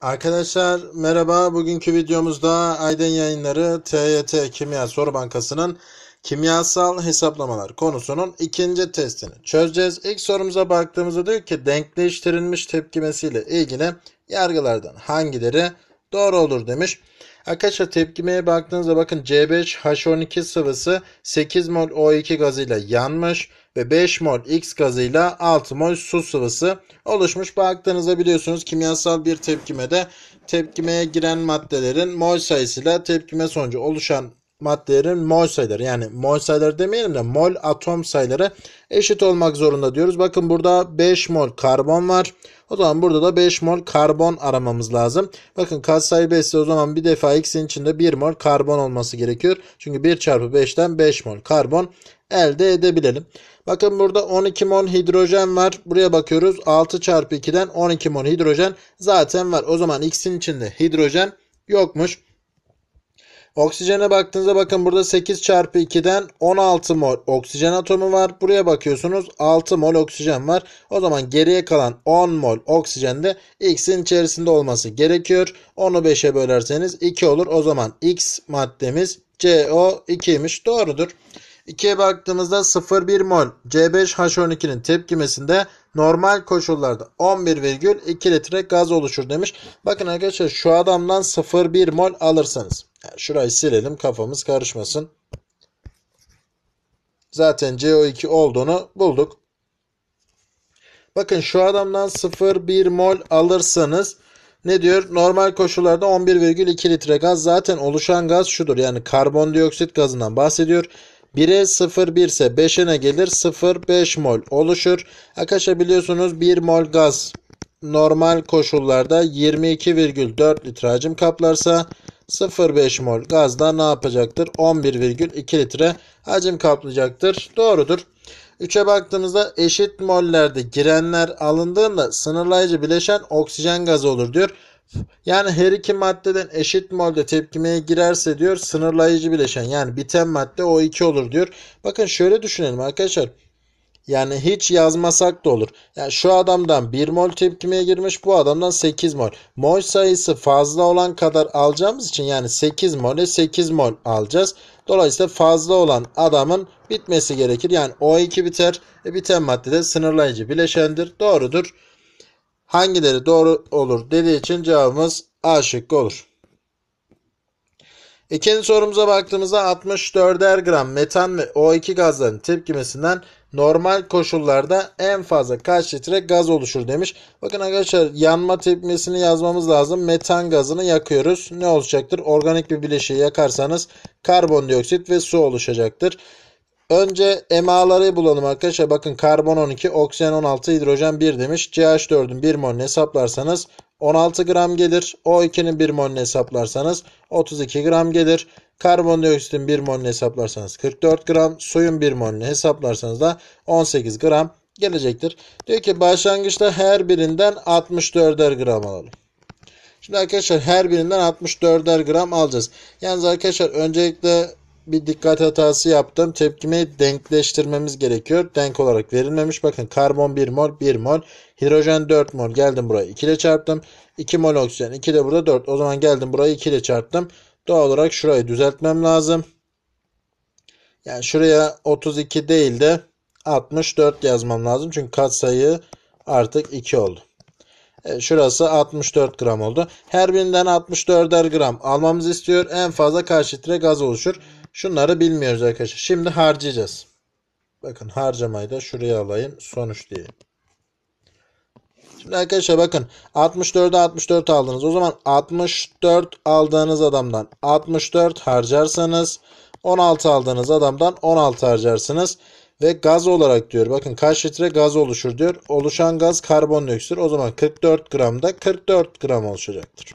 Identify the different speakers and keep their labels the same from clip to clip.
Speaker 1: Arkadaşlar merhaba. Bugünkü videomuzda Aydın Yayınları TYT Kimya Soru Bankası'nın kimyasal hesaplamalar konusunun ikinci testini çözeceğiz. İlk sorumuza baktığımızda diyor ki denkleştirilmiş tepkimesiyle ilgili yargılardan hangileri doğru olur demiş. Arkadaşlar tepkimeye baktığınızda bakın C5H12 sıvısı 8 mol O2 gazıyla yanmış ve 5 mol X gazıyla 6 mol su sıvısı oluşmuş. Baktığınızda biliyorsunuz kimyasal bir tepkimede tepkimeye giren maddelerin mol sayısıyla tepkime sonucu oluşan maddelerin mol sayıları yani mol sayıları demeyelim de mol atom sayıları eşit olmak zorunda diyoruz. Bakın burada 5 mol karbon var. O zaman burada da 5 mol karbon aramamız lazım. Bakın sayı 5 ise o zaman bir defa x'in içinde 1 mol karbon olması gerekiyor. Çünkü 1 çarpı 5'ten 5 mol karbon elde edebilelim. Bakın burada 12 mol hidrojen var. Buraya bakıyoruz 6 çarpı 2'den 12 mol hidrojen zaten var. O zaman x'in içinde hidrojen yokmuş. Oksijene baktığınızda bakın burada 8 çarpı 2'den 16 mol oksijen atomu var. Buraya bakıyorsunuz 6 mol oksijen var. O zaman geriye kalan 10 mol oksijen de x'in içerisinde olması gerekiyor. Onu 5'e bölerseniz 2 olur. O zaman x maddemiz CO2'ymiş. Doğrudur. 2'ye baktığımızda 0,1 mol C5H12'nin tepkimesinde normal koşullarda 11,2 litre gaz oluşur demiş. Bakın arkadaşlar şu adamdan 0,1 mol alırsanız. Yani şurayı silelim kafamız karışmasın. Zaten CO2 olduğunu bulduk. Bakın şu adamdan 0,1 mol alırsanız ne diyor? Normal koşullarda 11,2 litre gaz zaten oluşan gaz şudur. Yani karbondioksit gazından bahsediyor. 1'e 0,1 ise 5'e ne gelir? 0,5 mol oluşur. Arkadaşlar biliyorsunuz 1 mol gaz normal koşullarda 22,4 litre hacim kaplarsa 0,5 mol gazda ne yapacaktır? 11,2 litre hacim kaplayacaktır. Doğrudur. 3'e baktığımızda eşit mollerde girenler alındığında sınırlayıcı bileşen oksijen gazı olur diyor. Yani her iki maddeden eşit molde tepkimeye girerse diyor sınırlayıcı bileşen yani biten madde o iki olur diyor. Bakın şöyle düşünelim arkadaşlar. Yani hiç yazmasak da olur. Yani şu adamdan 1 mol tepkimeye girmiş bu adamdan 8 mol. Mol sayısı fazla olan kadar alacağımız için yani 8 mole 8 mol alacağız. Dolayısıyla fazla olan adamın bitmesi gerekir. Yani O2 biter. E, biten madde de sınırlayıcı bileşendir. Doğrudur hangileri doğru olur dediği için cevabımız A şıkkı olur. İkinci sorumuza baktığımızda 64'er gram metan ve O2 gazların tepkimesinden normal koşullarda en fazla kaç litre gaz oluşur demiş. Bakın arkadaşlar yanma tepkimesini yazmamız lazım. Metan gazını yakıyoruz. Ne olacaktır? Organik bir bileşiği yakarsanız karbondioksit ve su oluşacaktır. Önce emaları bulalım arkadaşlar. Bakın karbon 12, oksijen 16, hidrojen 1 demiş. CH4'ün 1 molünü hesaplarsanız 16 gram gelir. O2'nin 1 molünü hesaplarsanız 32 gram gelir. Karbondioksitin 1 molünü hesaplarsanız 44 gram. Suyun 1 molünü hesaplarsanız da 18 gram gelecektir. Diyor ki başlangıçta her birinden 64'er gram alalım. Şimdi arkadaşlar her birinden 64'er gram alacağız. Yalnız arkadaşlar öncelikle bir dikkat hatası yaptım. Tepkimi denkleştirmemiz gerekiyor. Denk olarak verilmemiş. Bakın karbon 1 mol 1 mol. Hidrojen 4 mol. Geldim buraya 2 ile çarptım. 2 mol oksijen 2 de burada 4. O zaman geldim buraya 2 ile çarptım. Doğal olarak şurayı düzeltmem lazım. Yani şuraya 32 değil de 64 yazmam lazım. Çünkü katsayı artık 2 oldu. E, şurası 64 gram oldu. Her birinden 64'er gram almamızı istiyor. En fazla kaç litre gaz oluşur? Şunları bilmiyoruz arkadaşlar. Şimdi harcayacağız. Bakın harcamayı da şuraya alayım. Sonuç diye. Şimdi arkadaşlar bakın 64'e 64 aldınız. O zaman 64 aldığınız adamdan 64 harcarsanız 16 aldığınız adamdan 16 harcarsınız. Ve gaz olarak diyor bakın kaç litre gaz oluşur diyor. Oluşan gaz karbondioksit. O zaman 44 gramda 44 gram oluşacaktır.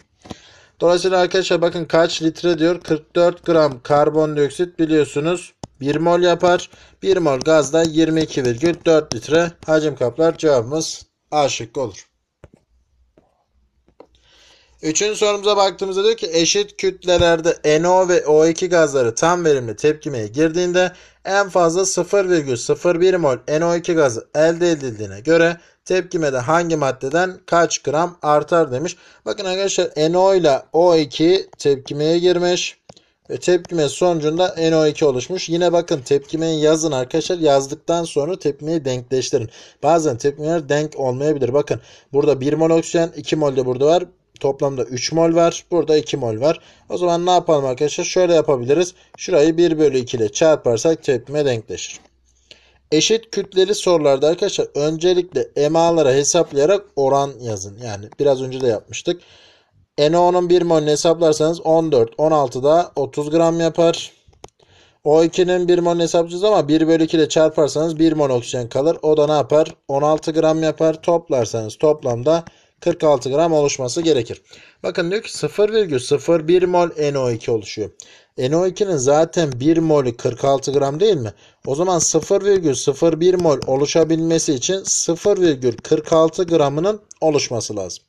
Speaker 1: Dolayısıyla arkadaşlar bakın kaç litre diyor 44 gram karbondioksit biliyorsunuz 1 mol yapar. 1 mol gazda 22,4 litre hacim kaplar cevabımız A şıkkı olur. Üçüncü sorumuza baktığımızda diyor ki eşit kütlelerde NO ve O2 gazları tam verimli tepkimeye girdiğinde en fazla 0,01 mol NO2 gazı elde edildiğine göre Tepkime de hangi maddeden kaç gram artar demiş. Bakın arkadaşlar NO ile O2 tepkimeye girmiş. Ve tepkime sonucunda NO2 oluşmuş. Yine bakın tepkimeyi yazın arkadaşlar. Yazdıktan sonra tepkimeyi denkleştirin. Bazen tepkimeler denk olmayabilir. Bakın burada 1 mol oksijen 2 mol de burada var. Toplamda 3 mol var. Burada 2 mol var. O zaman ne yapalım arkadaşlar? Şöyle yapabiliriz. Şurayı 1 bölü 2 ile çarparsak tepkime denkleşir. Eşit kütleli sorularda arkadaşlar öncelikle emaları hesaplayarak oran yazın. Yani biraz önce de yapmıştık. NO10'un 1 molünü hesaplarsanız 14, 16 da 30 gram yapar. O2'nin 1 molünü hesaplayacağız ama 1 bölü 2 ile çarparsanız 1 mol oksijen kalır. O da ne yapar? 16 gram yapar. Toplarsanız toplamda 46 gram oluşması gerekir. Bakın diyor ki 0,01 mol NO2 oluşuyor. NO2'nin zaten 1 molü 46 gram değil mi? O zaman 0,01 mol oluşabilmesi için 0,46 gramının oluşması lazım.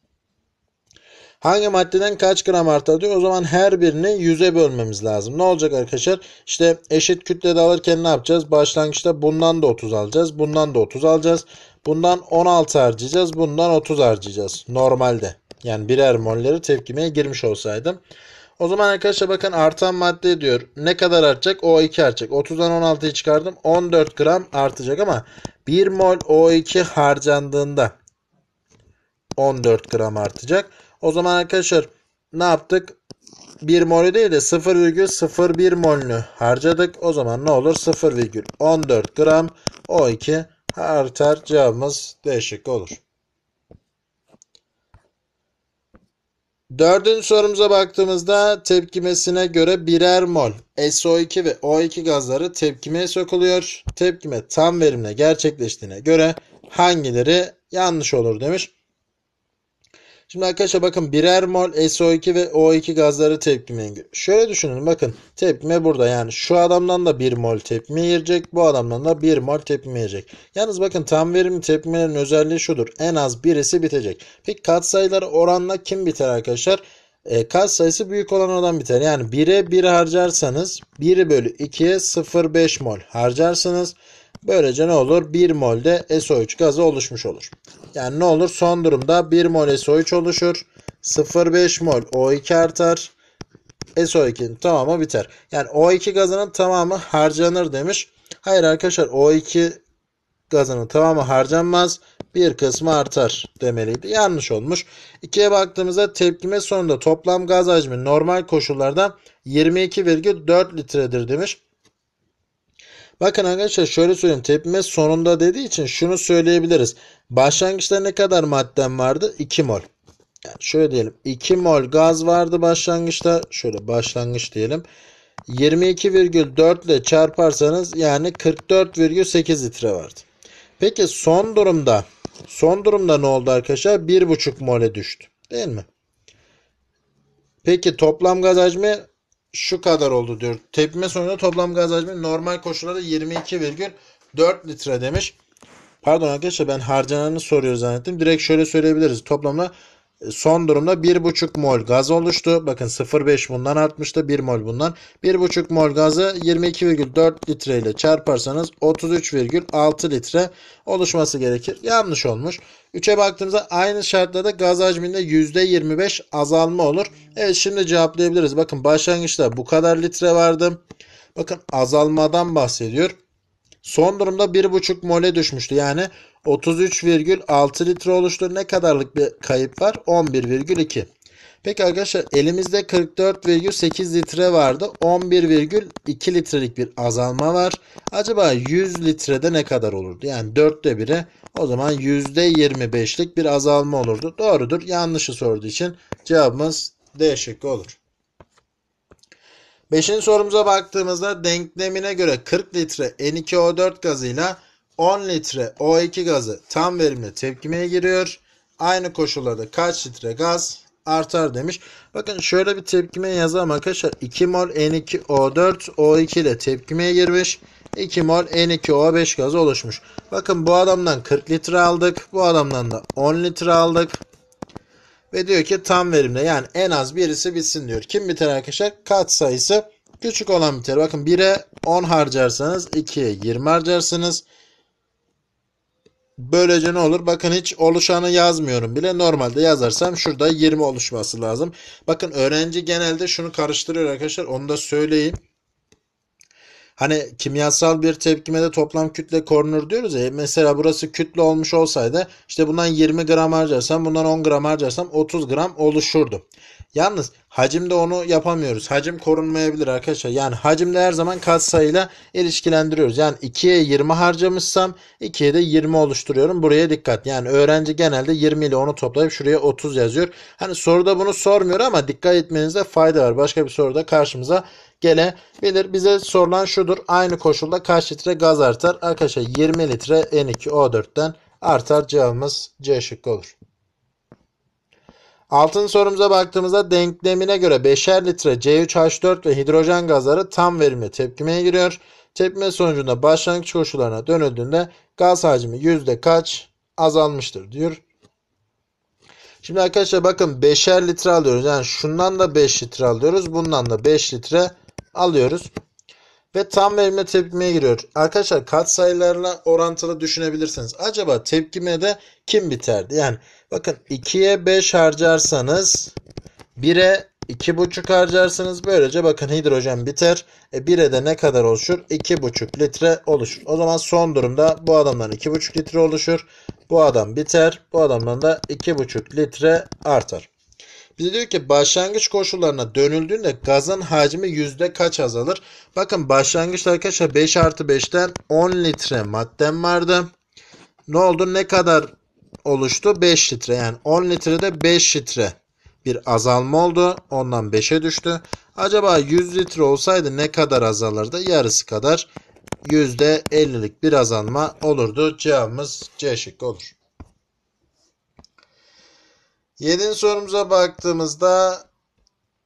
Speaker 1: Hangi maddeden kaç gram artar diyor. O zaman her birini 100'e bölmemiz lazım. Ne olacak arkadaşlar? İşte eşit kütlede alırken ne yapacağız? Başlangıçta bundan da 30 alacağız. Bundan da 30 alacağız. Bundan 16 harcayacağız. Bundan 30 harcayacağız. Normalde. Yani birer molleri tepkimeye girmiş olsaydım. O zaman arkadaşlar bakın artan madde diyor. Ne kadar artacak? O2 artacak. 30'dan 16'yı çıkardım. 14 gram artacak ama 1 mol O2 harcandığında 14 gram artacak. O zaman arkadaşlar ne yaptık? 1 molü değil de 0,01 molünü harcadık. O zaman ne olur? 0,14 gram O2 artar. Cevabımız değişik olur. Dördüncü sorumuza baktığımızda tepkimesine göre birer mol e, SO2 ve O2 gazları tepkimeye sokuluyor. Tepkime tam verimle gerçekleştiğine göre hangileri yanlış olur demiş. Şimdi arkadaşlar bakın birer mol SO2 ve O2 gazları tepkimeye giriyor. Şöyle düşünün bakın tepkime burada yani şu adamdan da 1 mol tepkime girecek bu adamdan da 1 mol tepkime girecek. Yalnız bakın tam verimli tepkimelerin özelliği şudur en az birisi bitecek. Peki katsayıları oranla kim biter arkadaşlar? E, kat sayısı büyük olan adam biter. Yani 1'e 1 harcarsanız 1 bölü 2'ye 0,5 mol harcarsanız Böylece ne olur? 1 molde SO3 gazı oluşmuş olur. Yani ne olur? Son durumda 1 mol SO3 oluşur. 0,5 mol O2 artar. SO2'nin tamamı biter. Yani O2 gazının tamamı harcanır demiş. Hayır arkadaşlar O2 gazının tamamı harcanmaz. Bir kısmı artar demeliydi. Yanlış olmuş. 2'ye baktığımızda tepkime sonunda toplam gaz hacmi normal koşullarda 22,4 litredir demiş. Bakın arkadaşlar şöyle söyleyeyim. Tepkime sonunda dediği için şunu söyleyebiliriz. Başlangıçta ne kadar madden vardı? 2 mol. Yani şöyle diyelim. 2 mol gaz vardı başlangıçta. Şöyle başlangıç diyelim. 22,4 ile çarparsanız yani 44,8 litre vardı. Peki son durumda son durumda ne oldu arkadaşlar? 1,5 mole düştü. Değil mi? Peki toplam gaz hacmi şu kadar oldu diyor. Tepme sonucu toplam gaz hacmi normal koşullarda 22,4 litre demiş. Pardon arkadaşlar ben harcananı soruyor zannettim. Direkt şöyle söyleyebiliriz. Toplamda son durumda 1,5 mol gaz oluştu. Bakın 0,5 bundan artmıştı. 1 mol bundan. 1,5 mol gazı 22,4 litre ile çarparsanız 33,6 litre oluşması gerekir. Yanlış olmuş. 3'e baktığımızda aynı şartlarda gaz hacminde %25 azalma olur. Evet şimdi cevaplayabiliriz. Bakın başlangıçta bu kadar litre vardı. Bakın azalmadan bahsediyor. Son durumda 1,5 mole düşmüştü. Yani 33,6 litre oluştu. Ne kadarlık bir kayıp var? 11,2. Peki arkadaşlar elimizde 44,8 litre vardı. 11,2 litrelik bir azalma var. Acaba 100 litrede ne kadar olurdu? Yani 4'te 1'e o zaman %25'lik bir azalma olurdu. Doğrudur. Yanlışı sorduğu için cevabımız D şıkkı olur. Beşinci sorumuza baktığımızda denklemine göre 40 litre N2O4 gazıyla 10 litre O2 gazı tam verimle tepkimeye giriyor. Aynı koşullarda kaç litre gaz artar demiş. Bakın şöyle bir tepkime yazalım arkadaşlar. 2 mol N2O4 O2 ile tepkimeye girmiş. 2 mol N2O5 gazı oluşmuş. Bakın bu adamdan 40 litre aldık. Bu adamdan da 10 litre aldık. Ve diyor ki tam verimle yani en az birisi bitsin diyor. Kim biter arkadaşlar? Kat sayısı küçük olan biter. Bakın 1'e 10 harcarsanız 2'ye 20 harcarsınız. Böylece ne olur? Bakın hiç oluşanı yazmıyorum bile. Normalde yazarsam şurada 20 oluşması lazım. Bakın öğrenci genelde şunu karıştırıyor arkadaşlar. Onu da söyleyeyim. Hani kimyasal bir tepkimede toplam kütle korunur diyoruz ya. Mesela burası kütle olmuş olsaydı işte bundan 20 gram harcarsam bundan 10 gram harcarsam 30 gram oluşurdu. Yalnız hacimde onu yapamıyoruz. Hacim korunmayabilir arkadaşlar. Yani hacimde her zaman kat sayıyla ilişkilendiriyoruz. Yani 2'ye 20 harcamışsam 2'ye de 20 oluşturuyorum. Buraya dikkat. Yani öğrenci genelde 20 ile onu toplayıp şuraya 30 yazıyor. Hani soruda bunu sormuyor ama dikkat etmenizde fayda var. Başka bir soruda karşımıza gelebilir. Bize sorulan şudur. Aynı koşulda kaç litre gaz artar? Arkadaşlar 20 litre N2O4'ten artar. Cevabımız C şıkkı olur. Altın sorumuza baktığımızda denklemine göre 5'er litre C3H4 ve hidrojen gazları tam verimli tepkimeye giriyor. Tepkime sonucunda başlangıç koşullarına dönüldüğünde gaz hacmi yüzde kaç azalmıştır diyor. Şimdi arkadaşlar bakın 5'er litre alıyoruz. Yani şundan da 5 litre alıyoruz. Bundan da 5 litre alıyoruz. Ve tam verimli tepkimeye giriyor. Arkadaşlar katsayılarla orantılı düşünebilirsiniz. Acaba tepkimede kim biterdi? Yani Bakın 2'ye 5 harcarsanız 1'e 2,5 harcarsınız. Böylece bakın hidrojen biter. E 1'e de ne kadar oluşur? 2,5 litre oluşur. O zaman son durumda bu adamdan 2,5 litre oluşur. Bu adam biter. Bu adamdan da 2,5 litre artar. Bize diyor ki başlangıç koşullarına dönüldüğünde gazın hacmi yüzde kaç azalır? Bakın başlangıçta arkadaşlar 5 artı 5'ten 10 litre madden vardı. Ne oldu? Ne kadar oluştu 5 litre. Yani 10 litrede 5 litre bir azalma oldu. Ondan 5'e düştü. Acaba 100 litre olsaydı ne kadar azalırdı? Yarısı kadar %50'lik bir azalma olurdu. Cevabımız C şıkkı olur. 7. sorumuza baktığımızda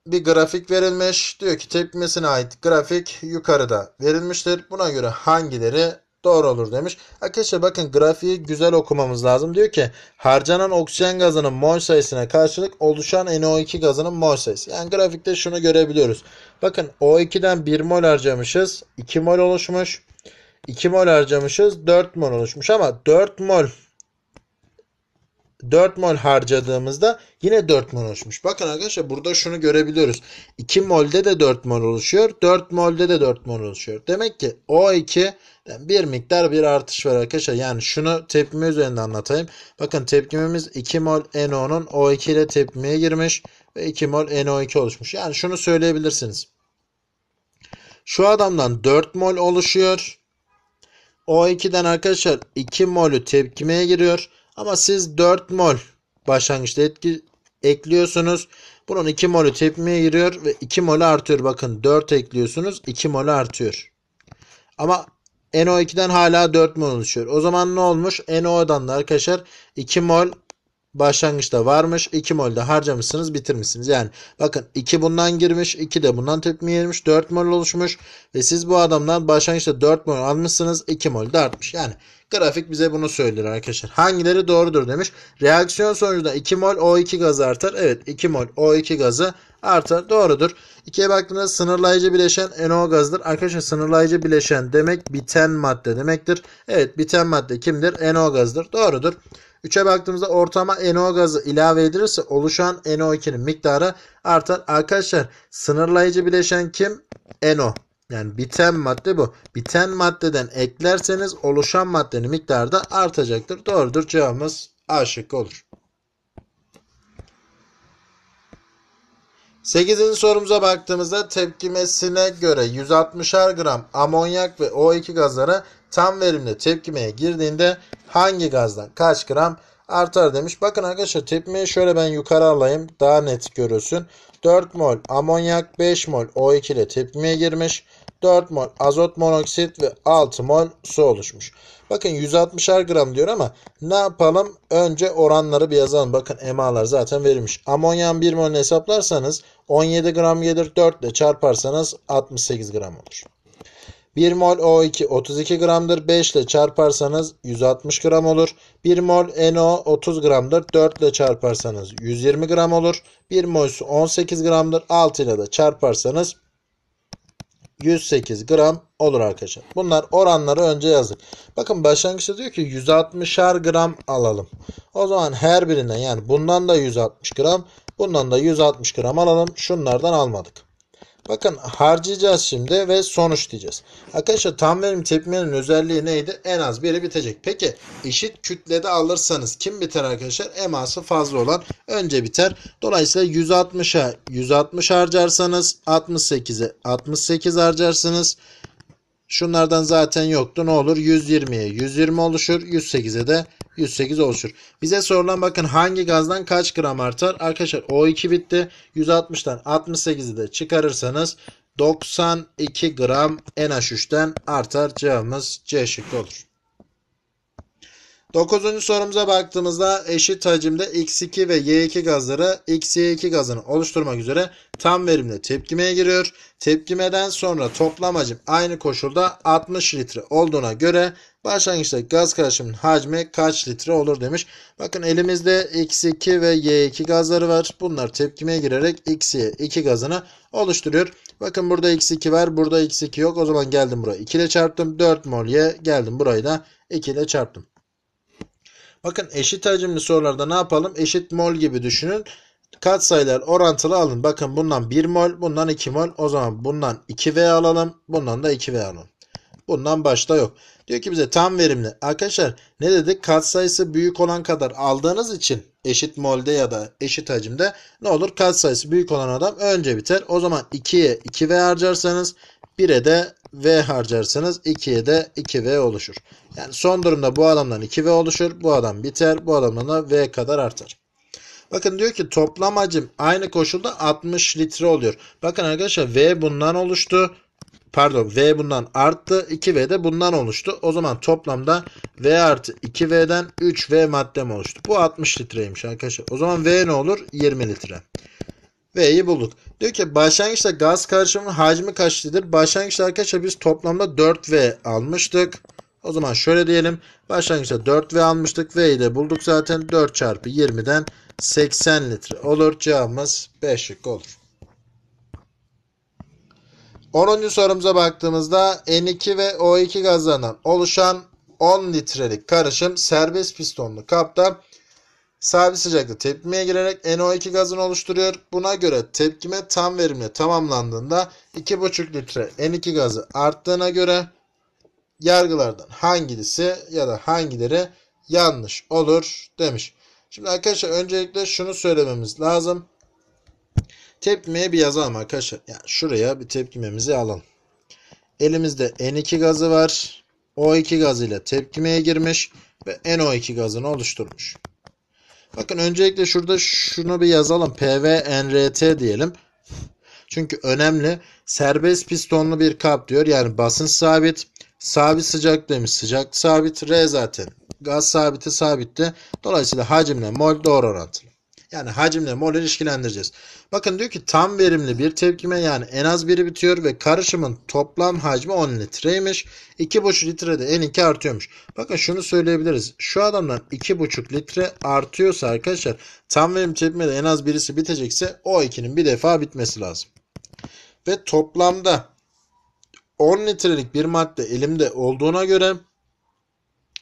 Speaker 1: bir grafik verilmiş. Diyor ki tepkimesine ait grafik yukarıda verilmiştir. Buna göre hangileri Doğru olur demiş. Arkadaşlar bakın grafiği güzel okumamız lazım. Diyor ki harcanan oksijen gazının mol sayısına karşılık oluşan NO2 gazının mol sayısı. Yani grafikte şunu görebiliyoruz. Bakın O2'den 1 mol harcamışız. 2 mol oluşmuş. 2 mol harcamışız. 4 mol oluşmuş ama 4 mol 4 mol harcadığımızda yine 4 mol oluşmuş. Bakın arkadaşlar burada şunu görebiliyoruz. 2 molde de 4 mol oluşuyor. 4 molde de 4 mol oluşuyor. Demek ki O2 bir miktar bir artış var arkadaşlar. Yani şunu tepkime üzerinde anlatayım. Bakın tepkimimiz 2 mol NO'nun O2 ile tepkimeye girmiş ve 2 mol NO2 oluşmuş. Yani şunu söyleyebilirsiniz. Şu adamdan 4 mol oluşuyor. O2'den arkadaşlar 2 molü tepkimeye giriyor. Ama siz 4 mol başlangıçta etki ekliyorsunuz. Bunun 2 molü tepmeye giriyor ve 2 molü artıyor. Bakın 4 ekliyorsunuz 2 molü artıyor. Ama NO2'den hala 4 mol oluşuyor. O zaman ne olmuş? NO'dan da arkadaşlar 2 mol başlangıçta varmış. 2 mol de harcamışsınız bitirmişsiniz. Yani bakın 2 bundan girmiş. 2 de bundan tepkime girmiş. 4 mol oluşmuş. Ve siz bu adamdan başlangıçta 4 mol almışsınız. 2 mol de artmış. Yani grafik bize bunu söylüyor arkadaşlar. Hangileri doğrudur demiş. Reaksiyon sonucunda 2 mol O2 gazı artar. Evet 2 mol O2 gazı artar. Doğrudur. 2'ye baktığında sınırlayıcı bileşen NO gazıdır. Arkadaşlar sınırlayıcı bileşen demek biten madde demektir. Evet biten madde kimdir? NO gazıdır. Doğrudur. 3'e baktığımızda ortama NO gazı ilave edilirse oluşan NO2'nin miktarı artar. Arkadaşlar sınırlayıcı bileşen kim? NO. Yani biten madde bu. Biten maddeden eklerseniz oluşan maddenin miktarı da artacaktır. Doğrudur cevabımız A şıkkı olur. 8. sorumuza baktığımızda tepkimesine göre 160'ar gram amonyak ve O2 gazları tam verimli tepkimeye girdiğinde hangi gazdan kaç gram artar demiş. Bakın arkadaşlar tepmeyi şöyle ben yukarı alayım daha net görülsün. 4 mol amonyak 5 mol O2 ile tepmeye girmiş. 4 mol azot monoksit ve 6 mol su oluşmuş. Bakın 160'ar gram diyor ama ne yapalım? Önce oranları bir yazalım. Bakın emalar zaten verilmiş. Amonyan 1 mol hesaplarsanız 17 gram gelir. 4 ile çarparsanız 68 gram olur. 1 mol O2 32 gramdır. 5 ile çarparsanız 160 gram olur. 1 mol NO 30 gramdır. 4 ile çarparsanız 120 gram olur. 1 mol su 18 gramdır. 6 ile de çarparsanız 108 gram olur arkadaşlar. Bunlar oranları önce yazdık. Bakın başlangıçta diyor ki 160'ar gram alalım. O zaman her birinden yani bundan da 160 gram, bundan da 160 gram alalım. Şunlardan almadık. Bakın harcayacağız şimdi ve sonuç diyeceğiz. Arkadaşlar tam verim tepmenin özelliği neydi? En az biri bitecek. Peki eşit kütlede alırsanız kim biter arkadaşlar? Eması fazla olan önce biter. Dolayısıyla 160'a 160 harcarsanız 68'e 68 harcarsınız. Şunlardan zaten yoktu. Ne olur? 120'ye 120 oluşur. 108'e de 108 oluşur. Bize sorulan bakın hangi gazdan kaç gram artar? Arkadaşlar O2 bitti. 160'dan 68'i de çıkarırsanız 92 gram NH3'ten artar. Cevabımız C şıkkı olur. Dokuzuncu sorumuza baktığımızda eşit hacimde X2 ve Y2 gazları XY2 gazını oluşturmak üzere tam verimle tepkimeye giriyor. Tepkimeden sonra toplam hacim aynı koşulda 60 litre olduğuna göre başlangıçta gaz karışımının hacmi kaç litre olur demiş. Bakın elimizde X2 ve Y2 gazları var. Bunlar tepkimeye girerek XY2 gazını oluşturuyor. Bakın burada X2 var. Burada X2 yok. O zaman geldim buraya 2 ile çarptım. 4 mol Y geldim burayı da 2 ile çarptım. Bakın eşit hacimli sorularda ne yapalım? Eşit mol gibi düşünün. Katsayılar orantılı alın. Bakın bundan 1 mol, bundan 2 mol. O zaman bundan 2V alalım. Bundan da 2V alalım. Bundan başta yok. Diyor ki bize tam verimli. Arkadaşlar ne dedik? Katsayısı büyük olan kadar aldığınız için eşit molde ya da eşit hacimde ne olur? Katsayısı büyük olan adam önce biter. O zaman 2'ye 2V harcarsanız 1'e de V harcarsanız 2'ye de 2V oluşur. Yani son durumda bu adamdan 2V oluşur. Bu adam biter. Bu adamdan da V kadar artar. Bakın diyor ki toplam hacim aynı koşulda 60 litre oluyor. Bakın arkadaşlar V bundan oluştu. Pardon V bundan arttı. 2V de bundan oluştu. O zaman toplamda V artı 2V'den 3V maddem oluştu. Bu 60 litreymiş arkadaşlar. O zaman V ne olur? 20 litre. B'yi bulduk. Diyor ki başlangıçta gaz karışımının hacmi kaçtıdır? Başlangıçta arkadaşlar biz toplamda 4V almıştık. O zaman şöyle diyelim. Başlangıçta 4V almıştık. V'yi de bulduk zaten. 4 çarpı 20'den 80 litre olur. Cevabımız 5 olur. 10. sorumuza baktığımızda N2 ve O2 gazlarından oluşan 10 litrelik karışım serbest pistonlu kapta sabit sıcakta tepkimeye girerek NO2 gazını oluşturuyor. Buna göre tepkime tam verimle tamamlandığında 2,5 litre N2 gazı arttığına göre yargılardan hangisi ya da hangileri yanlış olur demiş. Şimdi arkadaşlar öncelikle şunu söylememiz lazım. Tepkimeye bir yazalım arkadaşlar. Yani şuraya bir tepkimemizi alalım. Elimizde N2 gazı var. O2 gazıyla tepkimeye girmiş ve NO2 gazını oluşturmuş. Bakın öncelikle şurada şunu bir yazalım. PVNRT diyelim. Çünkü önemli. Serbest pistonlu bir kap diyor. Yani basınç sabit. Sabit sıcak demiş. Sıcak sabit. R zaten. Gaz sabiti sabitti. Dolayısıyla hacimle mol doğru orantılı. Yani hacimle mol ilişkilendireceğiz. Bakın diyor ki tam verimli bir tepkime yani en az biri bitiyor ve karışımın toplam hacmi 10 litreymiş. 2,5 litrede en iki artıyormuş. Bakın şunu söyleyebiliriz. Şu adamdan 2,5 litre artıyorsa arkadaşlar tam verimli tepkimede en az birisi bitecekse o ikinin bir defa bitmesi lazım. Ve toplamda 10 litrelik bir madde elimde olduğuna göre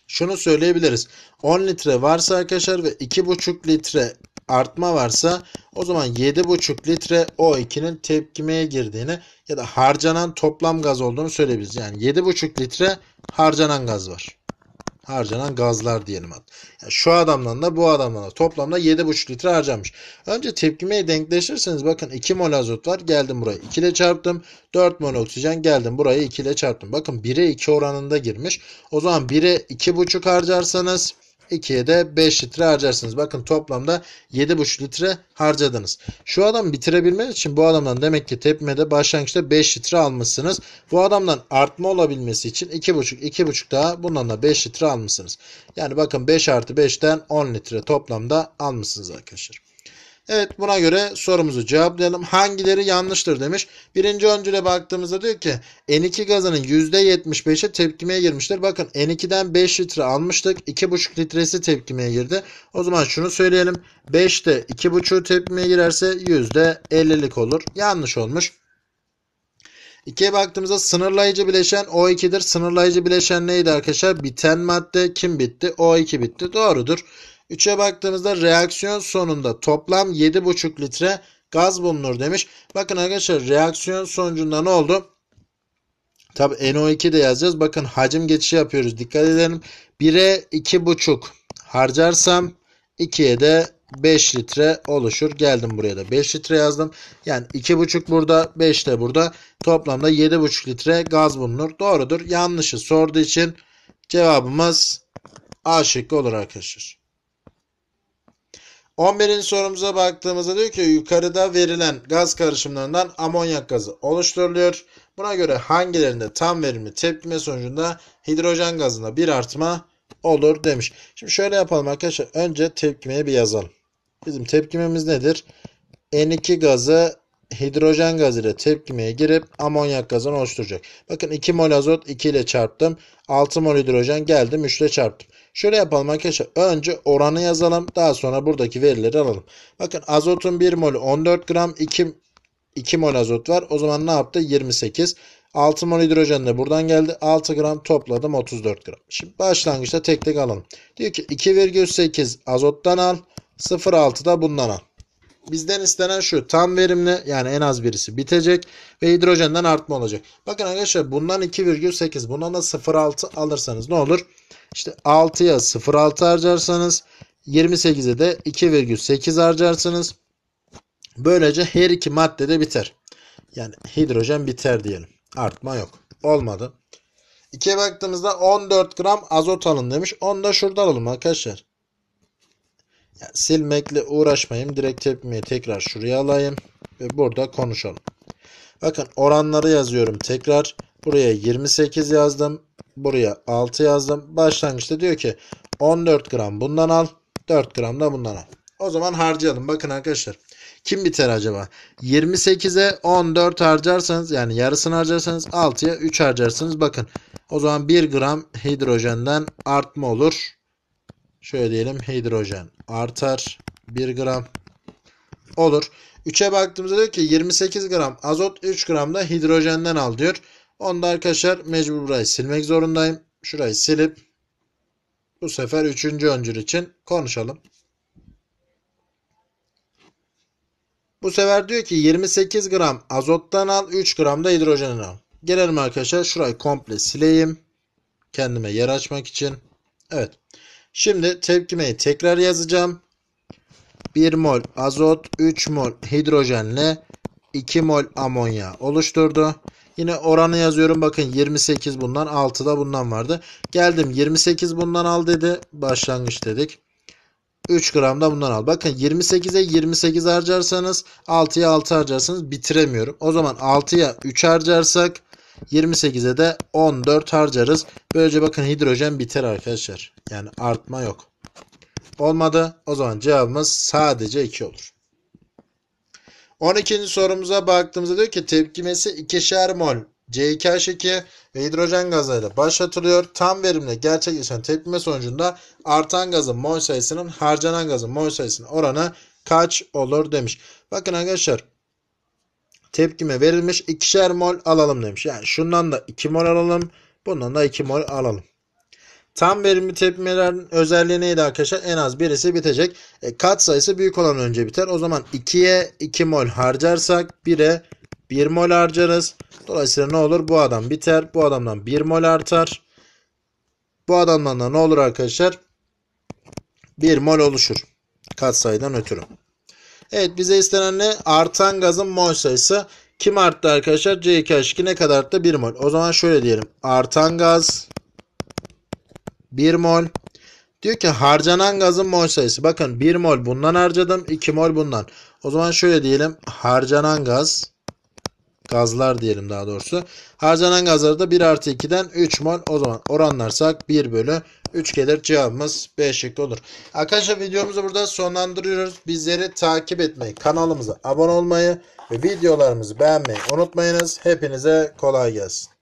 Speaker 1: şunu söyleyebiliriz. 10 litre varsa arkadaşlar ve 2,5 litre artma varsa o zaman 7,5 litre O2'nin tepkimeye girdiğini ya da harcanan toplam gaz olduğunu söyleyebiliriz. Yani 7,5 litre harcanan gaz var. Harcanan gazlar diyelim hatta. Yani şu adamdan da bu adamdan da toplamda 7,5 litre harcamış. Önce tepkimeyi denkleşirseniz bakın 2 mol azot var geldim buraya 2 ile çarptım. 4 mol oksijen geldim buraya 2 ile çarptım. Bakın 1'e 2 oranında girmiş. O zaman 1'e 2,5 harcarsanız 2'ye de 5 litre harcarsınız. Bakın toplamda 7,5 litre harcadınız. Şu adam bitirebilmeniz için bu adamdan demek ki tepmede başlangıçta 5 litre almışsınız. Bu adamdan artma olabilmesi için 2,5 2,5 daha bundan da 5 litre almışsınız. Yani bakın 5 artı 5'ten 10 litre toplamda almışsınız arkadaşlar. Evet buna göre sorumuzu cevaplayalım. Hangileri yanlıştır demiş. Birinci öncüle baktığımızda diyor ki N2 gazının %75'i tepkimeye girmiştir. Bakın N2'den 5 litre almıştık. 2,5 litresi tepkimeye girdi. O zaman şunu söyleyelim. 5'te 2,5 tepkimeye girerse %50'lik olur. Yanlış olmuş. 2'ye baktığımızda sınırlayıcı bileşen O2'dir. Sınırlayıcı bileşen neydi arkadaşlar? Biten madde kim bitti? O2 bitti. Doğrudur. 3'e baktığımızda reaksiyon sonunda toplam 7,5 litre gaz bulunur demiş. Bakın arkadaşlar reaksiyon sonucunda ne oldu? Tabi NO2 de yazacağız. Bakın hacim geçişi yapıyoruz. Dikkat edelim. 1'e 2,5 harcarsam 2'ye de 5 litre oluşur. Geldim buraya da 5 litre yazdım. Yani 2,5 burada 5 de burada. Toplamda 7,5 litre gaz bulunur. Doğrudur. Yanlışı sorduğu için cevabımız A şıkkı olur arkadaşlar. 11. sorumuza baktığımızda diyor ki yukarıda verilen gaz karışımlarından amonyak gazı oluşturuluyor. Buna göre hangilerinde tam verimli tepkime sonucunda hidrojen gazında bir artma olur demiş. Şimdi şöyle yapalım arkadaşlar. Önce tepkimeyi bir yazalım. Bizim tepkimemiz nedir? N2 gazı hidrojen gazıyla tepkimeye girip amonyak gazını oluşturacak. Bakın 2 mol azot 2 ile çarptım. 6 mol hidrojen geldim 3 ile çarptım. Şöyle yapalım arkadaşlar. Önce oranı yazalım. Daha sonra buradaki verileri alalım. Bakın azotun 1 molü 14 gram 2, 2 mol azot var. O zaman ne yaptı? 28. 6 mol hidrojen de buradan geldi. 6 gram topladım 34 gram. Şimdi başlangıçta tek tek alalım. Diyor ki 2,8 azottan al. 0,6 da bundan al. Bizden istenen şu tam verimli yani en az birisi bitecek ve hidrojenden artma olacak. Bakın arkadaşlar bundan 2,8 bundan da 0,6 alırsanız ne olur? İşte 6'ya 0,6 harcarsanız 28'e de 2,8 harcarsanız böylece her iki madde de biter. Yani hidrojen biter diyelim. Artma yok. Olmadı. 2'ye baktığımızda 14 gram azot alın demiş. Onu da şurada alalım arkadaşlar. Yani silmekle uğraşmayayım. Direkt tepkimeyi tekrar şuraya alayım. Ve burada konuşalım. Bakın oranları yazıyorum tekrar. Buraya 28 yazdım. Buraya 6 yazdım. Başlangıçta diyor ki 14 gram bundan al. 4 gram da bundan al. O zaman harcayalım. Bakın arkadaşlar. Kim biter acaba? 28'e 14 harcarsanız yani yarısını harcarsanız 6'ya 3 harcarsınız. bakın. O zaman 1 gram hidrojenden artma olur şöyle diyelim hidrojen artar 1 gram olur. 3'e baktığımızda diyor ki 28 gram azot 3 gram da hidrojenden al diyor. Onda arkadaşlar mecbur burayı silmek zorundayım. Şurayı silip bu sefer 3. öncül için konuşalım. Bu sefer diyor ki 28 gram azottan al 3 gram da hidrojenden al. Gelelim arkadaşlar şurayı komple sileyim. Kendime yer açmak için. Evet. Şimdi tepkimeyi tekrar yazacağım. 1 mol azot, 3 mol hidrojenle 2 mol amonya oluşturdu. Yine oranı yazıyorum. Bakın 28 bundan 6 da bundan vardı. Geldim 28 bundan al dedi. Başlangıç dedik. 3 gram da bundan al. Bakın 28'e 28 harcarsanız 6'ya 6 harcarsanız bitiremiyorum. O zaman 6'ya 3 harcarsak 28'e de 14 harcarız. Böylece bakın hidrojen biter arkadaşlar. Yani artma yok. Olmadı. O zaman cevabımız sadece 2 olur. 12. sorumuza baktığımızda diyor ki tepkimesi 2'şer mol C2H2 ve hidrojen gazıyla başlatılıyor. Tam verimle gerçekleşen tepkime sonucunda artan gazın mol sayısının harcanan gazın mol sayısının oranı kaç olur demiş. Bakın arkadaşlar tepkime verilmiş. ikişer mol alalım demiş. Yani şundan da 2 mol alalım. Bundan da 2 mol alalım. Tam verimli tepkimelerin özelliği neydi arkadaşlar? En az birisi bitecek. E, kat sayısı büyük olan önce biter. O zaman 2'ye 2 mol harcarsak 1'e 1 mol harcarız. Dolayısıyla ne olur? Bu adam biter. Bu adamdan 1 mol artar. Bu adamdan da ne olur arkadaşlar? 1 mol oluşur. Kat sayıdan ötürü. Evet bize istenen ne? Artan gazın mol sayısı. Kim arttı arkadaşlar? C2H2 ne kadar arttı? 1 mol. O zaman şöyle diyelim. Artan gaz 1 mol. Diyor ki harcanan gazın mol sayısı. Bakın 1 mol bundan harcadım. 2 mol bundan. O zaman şöyle diyelim. Harcanan gaz gazlar diyelim daha doğrusu. Harcanan gazları da 1 artı 2'den 3 mol. O zaman oranlarsak 1 bölü 3 gelir. Cevabımız B şıkkı olur. Arkadaşlar videomuzu burada sonlandırıyoruz. Bizleri takip etmeyi, kanalımıza abone olmayı ve videolarımızı beğenmeyi unutmayınız. Hepinize kolay gelsin.